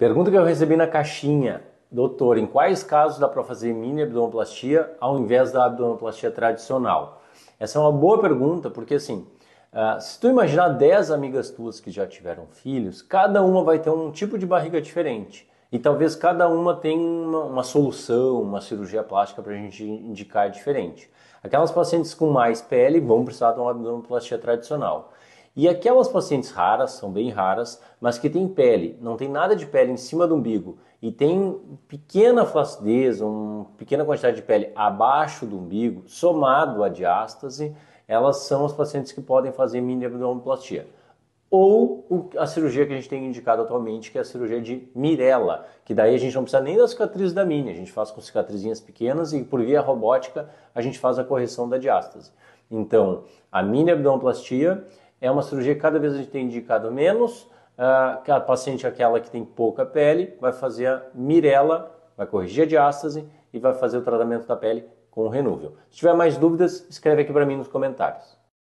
Pergunta que eu recebi na caixinha. Doutor, em quais casos dá para fazer mini abdominoplastia ao invés da abdominoplastia tradicional? Essa é uma boa pergunta, porque assim, Uh, se tu imaginar 10 amigas tuas que já tiveram filhos, cada uma vai ter um tipo de barriga diferente. E talvez cada uma tenha uma, uma solução, uma cirurgia plástica para a gente indicar diferente. Aquelas pacientes com mais pele vão precisar de uma abdominoplastia tradicional. E aquelas pacientes raras, são bem raras, mas que têm pele, não tem nada de pele em cima do umbigo e tem pequena flacidez, uma pequena quantidade de pele abaixo do umbigo, somado à diástase, elas são as pacientes que podem fazer mini-abdominoplastia. Ou a cirurgia que a gente tem indicado atualmente, que é a cirurgia de Mirella, que daí a gente não precisa nem da cicatriz da mini, a gente faz com cicatrizinhas pequenas e por via robótica a gente faz a correção da diástase. Então, a mini-abdominoplastia é uma cirurgia que cada vez a gente tem indicado menos. Ah, a paciente, é aquela que tem pouca pele, vai fazer a Mirella, vai corrigir a diástase e vai fazer o tratamento da pele com o Renúvel. Se tiver mais dúvidas, escreve aqui para mim nos comentários.